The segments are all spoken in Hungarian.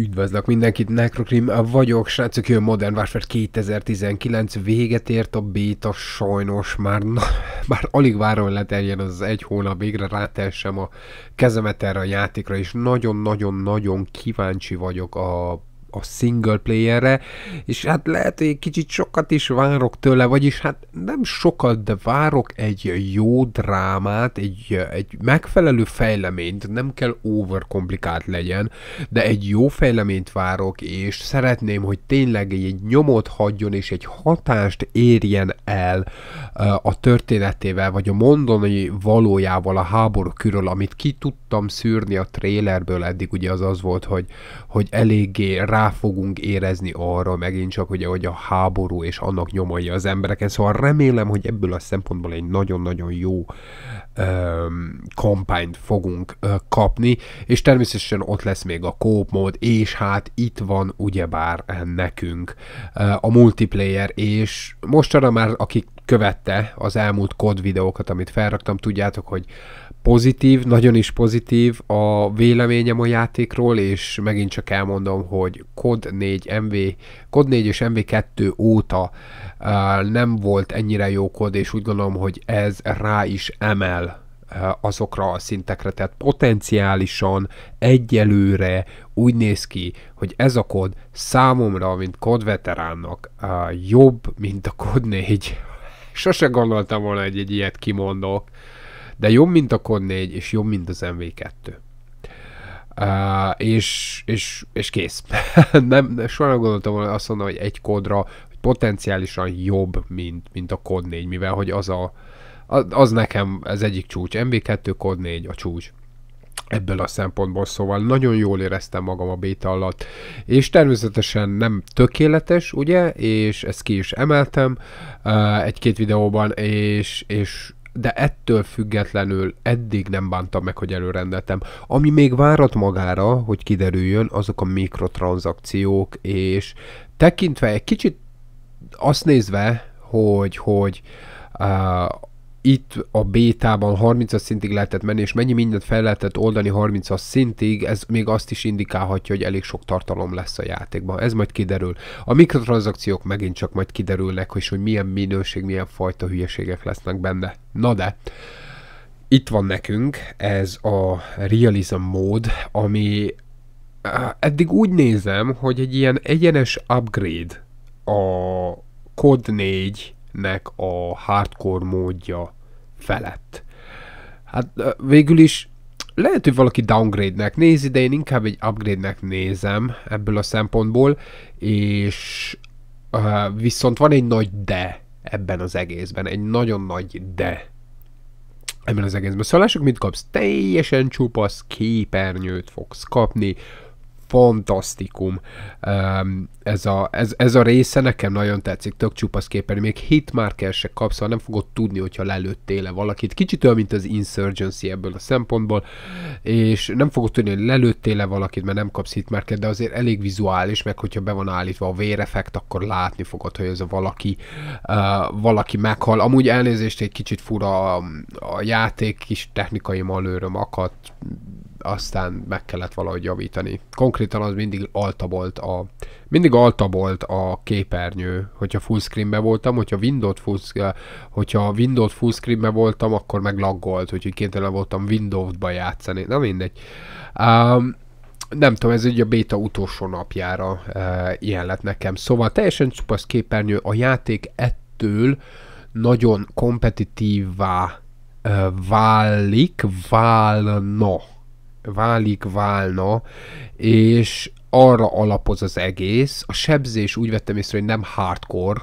Üdvözlök mindenkit, Necrocrim vagyok, srácok, jön Modern Warfare 2019, véget ért a béta, sajnos már, na, már alig várom, hogy leterjen az egy hónap, végre rátelsem a kezemet erre a játékra, és nagyon-nagyon-nagyon kíváncsi vagyok a a single playerre, és hát lehet, hogy egy kicsit sokat is várok tőle, vagyis hát nem sokat, de várok egy jó drámát, egy, egy megfelelő fejleményt, nem kell overkomplikált legyen, de egy jó fejleményt várok, és szeretném, hogy tényleg egy nyomot hagyjon, és egy hatást érjen el a történetével, vagy a mondani valójával a háború körül, amit ki tud tudtam szűrni a trélerből eddig, ugye az az volt, hogy, hogy eléggé rá fogunk érezni arra megint csak, ugye, hogy a háború és annak nyomai az embereken. Szóval remélem, hogy ebből a szempontból egy nagyon-nagyon jó öm, kampányt fogunk ö, kapni, és természetesen ott lesz még a kóp mód, és hát itt van ugyebár nekünk a multiplayer, és mostanra már akik követte az elmúlt kod videókat, amit felraktam, tudjátok, hogy pozitív, nagyon is pozitív a véleményem a játékról, és megint csak elmondom, hogy COD 4, MV, COD 4 és MV2 óta uh, nem volt ennyire jó kod, és úgy gondolom, hogy ez rá is emel azokra a szintekre, tehát potenciálisan egyelőre úgy néz ki, hogy ez a kod számomra, mint kod veteránnak jobb, mint a kod 4 Sose gondoltam volna, hogy egy ilyet kimondok. De jobb, mint a Kod 4, és jobb, mint az MV2. Uh, és, és, és kész. nem, soha nem gondoltam volna azt mondom, hogy egy kódra hogy potenciálisan jobb, mint, mint a Kod 4, mivel hogy az a az nekem az egyik csúcs. mv 2 Kod 4 a csúcs ebből a szempontból, szóval nagyon jól éreztem magam a béta alatt, és természetesen nem tökéletes, ugye, és ezt ki is emeltem uh, egy-két videóban, és, és de ettől függetlenül eddig nem bántam meg, hogy előrendeltem. Ami még várat magára, hogy kiderüljön, azok a mikrotranzakciók, és tekintve egy kicsit azt nézve, hogy, hogy uh, itt a bétában 30 szintig lehetett menni, és mennyi mindent fel lehetett oldani 30 szintig, ez még azt is indikálhatja, hogy elég sok tartalom lesz a játékban. Ez majd kiderül. A mikrotranszakciók megint csak majd kiderülnek, és hogy milyen minőség, milyen fajta hülyeségek lesznek benne. Na de, itt van nekünk ez a realism mód, ami eddig úgy nézem, hogy egy ilyen egyenes upgrade a Code 4 nek a hardcore módja felett. Hát végül is lehet, hogy valaki downgrade-nek nézi, de én inkább egy upgrade-nek nézem ebből a szempontból, és uh, viszont van egy nagy de ebben az egészben, egy nagyon nagy de ebben az egészben. Szóval lássuk, mit kapsz. Teljesen csupasz képernyőt fogsz kapni, fantasztikum ez a, ez, ez a része, nekem nagyon tetszik, tök csupasz képen még hitmarker se kapsz, szóval nem fogod tudni, hogyha lelőttél-e valakit. Kicsit olyan, mint az Insurgency ebből a szempontból, és nem fogod tudni, hogy lelőttél-e valakit, mert nem kapsz hitmarker, de azért elég vizuális, meg hogyha be van állítva a véreffekt, akkor látni fogod, hogy ez a valaki, uh, valaki meghal. Amúgy elnézést egy kicsit fura a, a játék, kis technikai malőröm akadt, aztán meg kellett valahogy javítani. Konkrétan az mindig alta volt a, mindig alta volt a képernyő, hogyha full screenbe voltam, hogyha Windows full, eh, hogyha Windows full screenbe voltam, akkor meg laggolt, úgyhogy kénytelen voltam Windows-ba játszani. Na mindegy. Um, nem tudom, ez ugye a béta utolsó napjára e, ilyen lett nekem. Szóval teljesen csupasz képernyő, a játék ettől nagyon kompetitívvá e, válik, válna válik, válna, és arra alapoz az egész. A sebzés úgy vettem észre, hogy nem hardcore,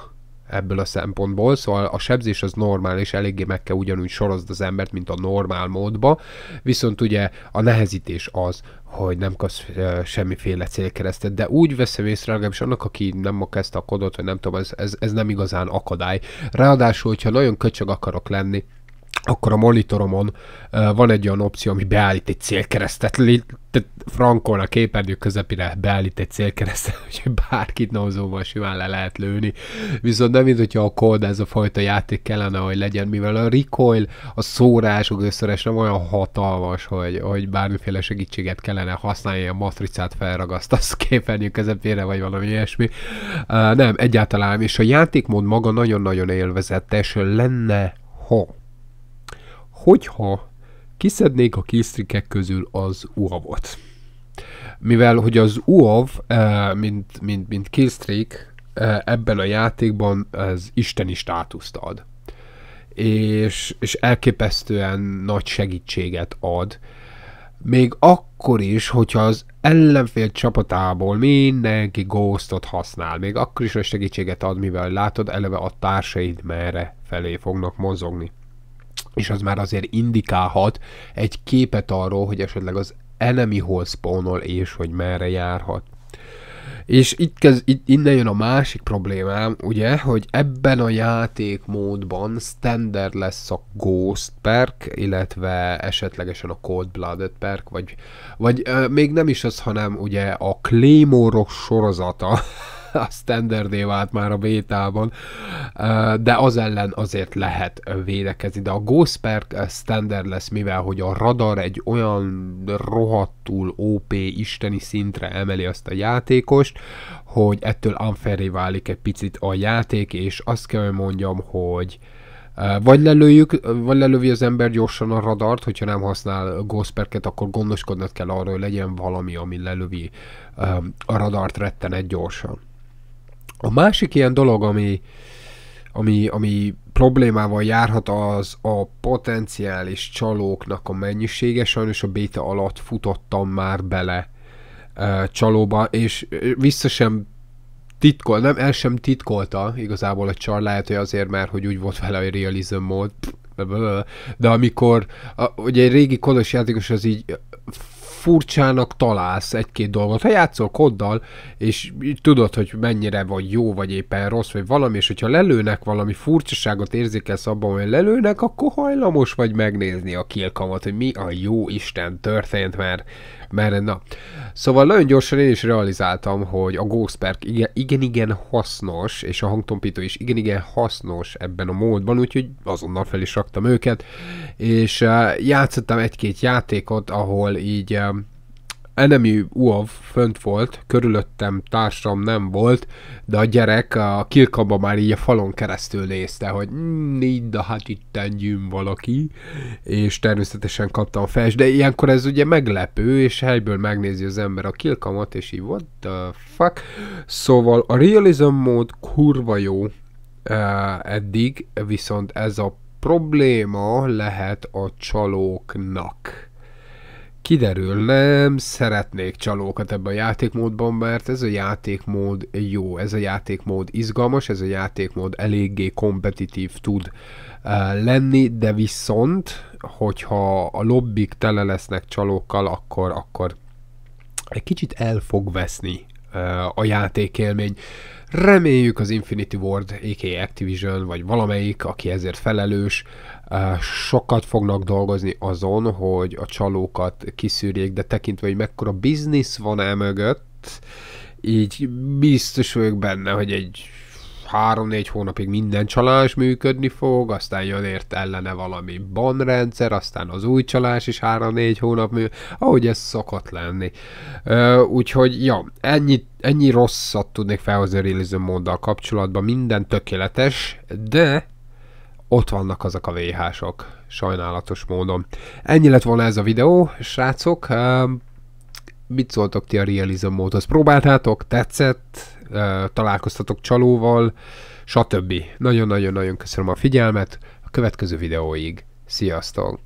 ebből a szempontból, szóval a sebzés az normál, és eléggé meg kell ugyanúgy sorozd az embert, mint a normál módba, viszont ugye a nehezítés az, hogy nem kapsz semmiféle célkeresztet, de úgy veszem észre, legalábbis annak, aki nem ma kezdte a kodot, vagy nem tudom, ez, ez, ez nem igazán akadály. Ráadásul, hogyha nagyon köcsög akarok lenni, akkor a monitoromon van egy olyan opció, ami beállít egy célkeresztet, tehát frankon a képernyő közepére beállít egy célkeresztet, hogy bárkit nozóval simán le lehet lőni. Viszont nem mint, hogyha a Cold ez a fajta játék kellene, hogy legyen, mivel a recoil, a szórás, a összeres nem olyan hatalmas, hogy, hogy bármiféle segítséget kellene használni, a matricát felragasztasz a képernyő közepére, vagy valami ilyesmi. Uh, nem, egyáltalán, és a játékmód maga nagyon-nagyon élvezetes lenne, ha hogyha kiszednék a kisztrikek közül az Uavot, Mivel, hogy az UAV, eh, mint, mint, mint kisztrik, eh, ebben a játékban az isteni státuszt ad. És, és elképesztően nagy segítséget ad. Még akkor is, hogyha az ellenfél csapatából mindenki ghostot használ, még akkor is a segítséget ad, mivel látod eleve a társaid merre felé fognak mozogni és az már azért indikálhat egy képet arról, hogy esetleg az enemy hol spawnol és hogy merre járhat. És itt kezd, itt, innen jön a másik problémám, ugye, hogy ebben a játékmódban standard lesz a Ghost perk, illetve esetlegesen a Cold Blooded perk, vagy, vagy euh, még nem is az, hanem ugye a Claymore-ok sorozata, a standardé vált már a bétában, de az ellen azért lehet védekezni. De a Ghostperk standard lesz, mivel hogy a radar egy olyan rohadtul OP isteni szintre emeli azt a játékost, hogy ettől unfairé válik egy picit a játék, és azt kell, hogy mondjam, hogy vagy lelőjük, vagy lelövi az ember gyorsan a radart, hogyha nem használ Ghostperket, akkor gondoskodnod kell arról, hogy legyen valami, ami lelövi a radart rettenet gyorsan. A másik ilyen dolog, ami, ami, ami problémával járhat az a potenciális csalóknak a mennyisége, sajnos a béta alatt futottam már bele e, csalóba, és vissza sem titkol, nem, el sem titkolta igazából a csal, lehet, hogy azért, mert hogy úgy volt vele, hogy realizm mód, de amikor, a, ugye egy régi kodos játékos az így furcsának találsz egy-két dolgot. Ha játszol koddal, és tudod, hogy mennyire vagy jó, vagy éppen rossz, vagy valami, és hogyha lelőnek valami furcsaságot érzékelsz abban, hogy lelőnek, akkor hajlamos vagy megnézni a kilkamat, hogy mi a jó Isten történt, mert, mert na. Szóval nagyon gyorsan én is realizáltam, hogy a Ghost Perk igen-igen hasznos, és a hangtompító is igen-igen hasznos ebben a módban, úgyhogy azonnal fel is raktam őket, és eh, játszottam egy-két játékot, ahol így eh, enemi UAV fönt volt, körülöttem társam nem volt, de a gyerek a kilkaba már így a falon keresztül nézte, hogy mm, így, de hát itt gyűn valaki, és természetesen kaptam fes, de ilyenkor ez ugye meglepő, és helyből megnézi az ember a kilkamat, és így what the fuck. Szóval a realism mód kurva jó eh, eddig, viszont ez a probléma lehet a csalóknak. Kiderül, nem szeretnék csalókat ebben a játékmódban, mert ez a játékmód jó, ez a játékmód izgalmas, ez a játékmód eléggé kompetitív tud uh, lenni, de viszont, hogyha a lobbik tele lesznek csalókkal, akkor, akkor egy kicsit el fog veszni uh, a játékélmény. Reméljük az Infinity Ward, a.k.a. Activision, vagy valamelyik, aki ezért felelős, eh, sokat fognak dolgozni azon, hogy a csalókat kiszűrjék, de tekintve, hogy mekkora biznisz van el mögött, így biztos vagyok benne, hogy egy három-négy hónapig minden csalás működni fog, aztán jön ért ellene valami banrendszer, aztán az új csalás is három-négy hónap mű, ahogy ez szokott lenni. úgyhogy, ja, ennyi ennyi rosszat tudnék felhozni a realism móddal kapcsolatban, minden tökéletes, de ott vannak azok a VH-sok, sajnálatos módon. Ennyi lett volna ez a videó, srácok, mit szóltok ti a realizm módhoz? Próbáltátok? Tetszett? Találkoztatok csalóval? Stb. Nagyon-nagyon-nagyon köszönöm a figyelmet. A következő videóig. Sziasztok!